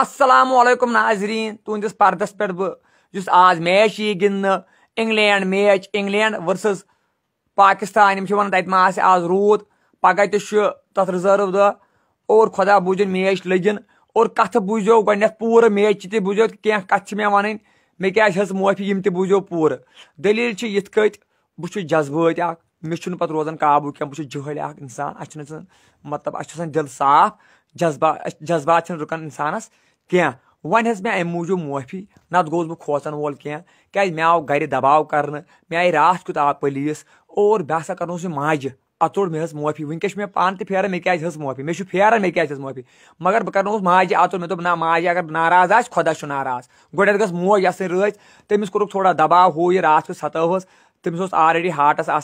असलम नाजरीन तुंदिस पर्दस पे बह आज मैच यी गिंद England match England versus Pakistan वन तत आज रूद पगह तथ रिजर्व दह और खुदा बूजन मैच लगिन और कथ बूझो गो पूरे मैच तह बूझो कह कथ मे वन मे क्या हज मोफी यम तूझो पूरे दलील इत कत बहुत जज्बात मे पे रोजान काबू क्या बहुत जहल इंसान अच्छे मतलब अच्छे दिल साफ जज्बा जज्बात रुकान इंसानस क्या वन मैं अमे मूजूब मोफी नत गोस बहुत खोचन वोल क्या क्या मे आव गि दबाव कर मे आई रात कूत आव पुलिस और बह सा कर माज अतोड़ मे माफी वनक मे पान तेरान मे क्या हिस मोफी मे पेरान मे क्या माफी मगर बह कर माज अतोड़ मे दा माजी अगर नाराज आज खुदा नाराज गोड मोज असन रही तमिस कोड़ा दबाव हो यह रात कूत सतह तमिस आलरे हाटस आ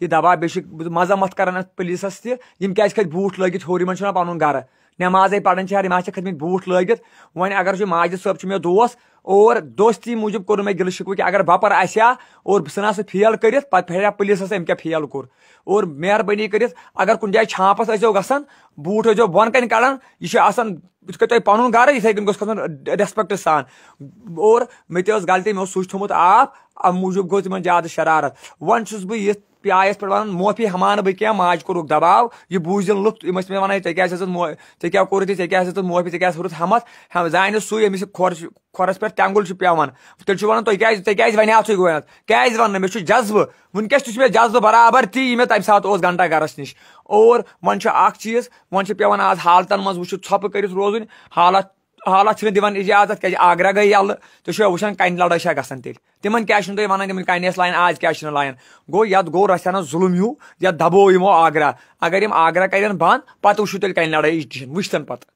یہِ دَپان بیٚیہِ چھِ مذمت کران اَتھ پُلیٖسَس تہِ یِم کیازِ کھٔتۍ بوٗٹھ لٲگِتھ ہیوٚر یِمن چھُنہ پَنُن گرٕ نٮ۪مازے پَران چھِ یارٕ یِم حظ چھِ کھٔتمٕتۍ بوٗٹھ لٲگِتھ وۄنۍ اگر چھُ ماجد صٲب چھُ مےٚ دوس اور دوستی موٗجوٗب کوٚر مےٚ دِلہٕ شِکوٕ کہِ اگر بَپار آسہِ ہا اور بہٕ ژھٕنا سُہ فیل کٔرِتھ پَتہٕ پھیرِ ہا پُلیٖسَس أمۍ کیٛاہ فیل کوٚر اور مہربٲنی کٔرِتھ اگر کُنہِ جایہِ چھاپَس ٲسۍزیو گژھان بوٗٹھ ٲسۍزیو بۄن کَنہِ کَڑان یہِ چھُ آسان یِتھ کٔنۍ تۄہہِ پَنُن گرٕ یِتھَے کٔنۍ گوٚژھ کھَسُن ریسپٮ۪کٹ سان اور مےٚ تہِ ٲس غلطی مےٚ اوس سُچ تھوٚمُت آف اَمہِ موٗجوٗب گوٚو تِمَن زیادٕ شرارت وۄنۍ چھُس بہٕ یِتھ پیایس پٮ۪ٹھ وَنان معٲفی ہمان بہٕ کینٛہہ ماجہِ کوٚرُکھ دَباو یہِ بوٗزِن لُکھ یِم ٲسۍ مےٚ وَنان ژےٚ کیٛازِ ہیٚژٕتھ ژےٚ کیٛاہ کوٚرُتھ یہِ ژےٚ کیٛازِ ہیٚژٕتھ معٲفی ژےٚ کیٛازِ ہیوٚتُتھ ہمت زانہِ سُے ییٚمِس یہِ کھۄر چھُ کھۄرَس پٮ۪ٹھ ٹٮ۪نٛگُل چھُ پٮ۪وان تیٚلہِ چھُ وَنان تُہۍ کیٛازِ ژےٚ کیٛازِ وَنیٛاوتھٕے گۄڈٕنٮ۪تھ کیٛازِ وَننہٕ مےٚ چھُ جذبہٕ وٕنکٮ۪س تہِ چھُ مےٚ جذبہٕ برابر تی یہِ مےٚ تَمہِ ساتہٕ اوس گھنٹہ گَرَس نِش اور وۄنۍ چھُ اَکھ چیٖز وۄنۍ چھِ پٮ۪وان آز حالتَن منٛز وٕچھِتھ ژھۄپہٕ کٔرِتھ روزُن حالات حالات چھِنہٕ دِوان اِجازت کیازِ آگرا گٔے یَلہٕ تُہۍ چھِوا وٕچھان کَنہِ لڑٲے چھا گژھان تیٚلہِ تِمن کیاہ چھُنہٕ تُہۍ وَنان تِمن کَنہِ ٲسۍ لایان آز کیاہ چھِنہٕ لایان گوٚو یَتھ گوٚو رَژھِ ظُلُم ہیوٗ یَتھ دَبو یِمو آگرا اگر یِم آگرا کَرن بنٛد پَتہٕ وٕچھِو تیٚلہِ کَنہِ لڑٲے اِجٹیشن وٕچھ تَن پَتہٕ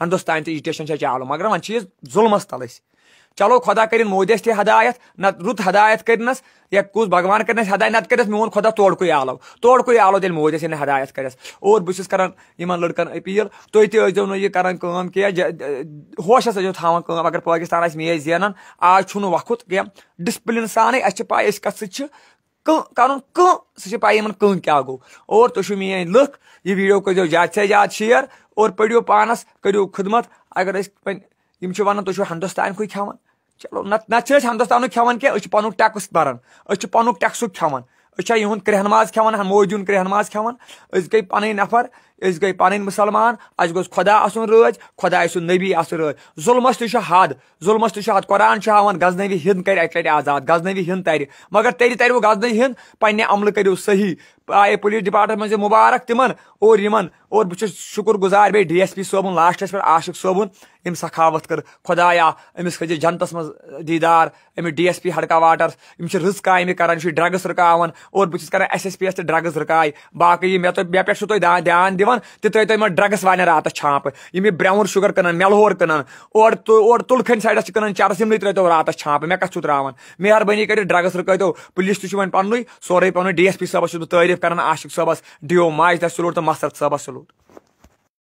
ہِندُستان تہِ اِجٹیشن چھےٚ چالوٗ مگر وۄنۍ چھِ یہِ ظُلمَس تَل أسۍ चलो खुदा कर मोदीस ते हदायत न रुत हदायत करिनस या भगवान करिनस हदायत नत करिनस मोन खुदा तोड़कु आलो तोड़कु आलो दिल मोदीस इन हदायत कर और बस कर लड़कन अपील तुम तजो ना यह करान होश ईजो थान कम अगर पाकिस्तान मैच जान आज वक्त कह डिसप्लिन सान अच्छे पाए कत कर पाए इन कं क्या गो और तुम तो मे लुख यह वीडियो करो ज्यादा से ज्यादा शेयर और पढ़ो पानस करो खदमत अगर वन तुम वन तुम तो हिंदुस्तान खान चलो नत हम दोस्तान खान कह पन टैक्स भरान पुन टैक्स खान यहद करहन माज खान मोदी करहन माज खान गई पन नफर अस गई पानी मुसलमान अस ग खुदा रज खुदा नबी रज जुलमस तु हद जुलमस तु हद कुरान हाँ गजनवी हिंद कर अक आजाद गजनवी हिंद तर मगर तेरी तरव गजनवी हिंद पे अमल करो सही आए पुलिस डिपार्टमेंट से मुबारक तिमन और इन और बहुत शुक्र गुजार बे डी एस पी सोबन लास्टस पे आशिक सोबन अम सखावत कर खुदाया अमिस खजे जनतस मज दीदार अमिस डी एस पी हड़का वाटर्स अम रज कामि कर ड्रग्स रुकान और बहुत कर एस एस पी एस तो ड्रग्स रुकाय बाकी मे तो मे पे तुम ध्यान دِوان تہِ ترٲے تُہۍ یِمن ڈرٛگٕس والٮ۪ن راتَس چھانٛپہٕ یِم یہِ برٛاوُن شُگر کٕنان مٮ۪لہور کٕنان اورٕ اورٕ تُلکھٔنۍ سایڈَس چھِ کٕنان چَرٕس یِمنٕے ترٛٲیتو راتَس چھانٛپہٕ مےٚ کَتھ چھُو ترٛاوان مہربٲنی کٔرِتھ ڈرٛگٕس رُکٲیتو پُلیٖس تہِ چھُ وۄنۍ پَننُے سورُے پَنُن ڈی ایس پی صٲبَس چھُس بہٕ تعٲریٖف کَران عاشِق صٲبَس ڈی او ماجدہ سلوٗٹ تہٕ مَسرت صٲبَس سلوٗٹ